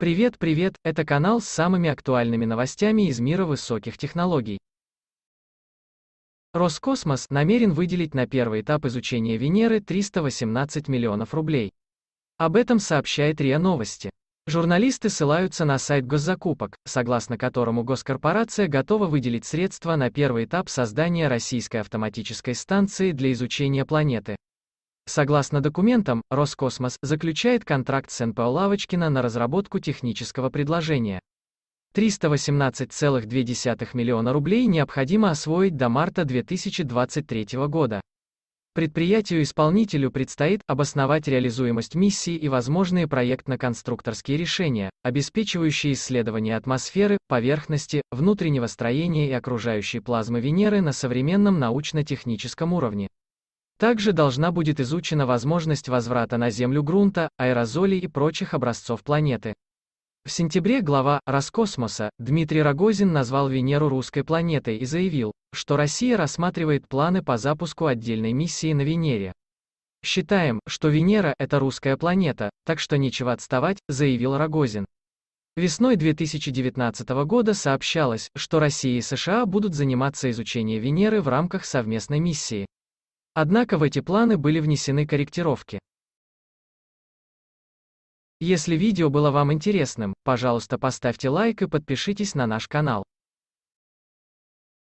Привет, привет, это канал с самыми актуальными новостями из мира высоких технологий. Роскосмос намерен выделить на первый этап изучения Венеры 318 миллионов рублей. Об этом сообщает РИА Новости. Журналисты ссылаются на сайт госзакупок, согласно которому госкорпорация готова выделить средства на первый этап создания российской автоматической станции для изучения планеты. Согласно документам, Роскосмос заключает контракт с НПО Лавочкина на разработку технического предложения. 318,2 миллиона рублей необходимо освоить до марта 2023 года. Предприятию-исполнителю предстоит обосновать реализуемость миссии и возможные проектно-конструкторские решения, обеспечивающие исследование атмосферы, поверхности, внутреннего строения и окружающей плазмы Венеры на современном научно-техническом уровне. Также должна будет изучена возможность возврата на Землю грунта, аэрозолей и прочих образцов планеты. В сентябре глава «Роскосмоса» Дмитрий Рогозин назвал Венеру русской планетой и заявил, что Россия рассматривает планы по запуску отдельной миссии на Венере. «Считаем, что Венера – это русская планета, так что нечего отставать», – заявил Рогозин. Весной 2019 года сообщалось, что Россия и США будут заниматься изучением Венеры в рамках совместной миссии. Однако в эти планы были внесены корректировки. Если видео было вам интересным, пожалуйста поставьте лайк и подпишитесь на наш канал.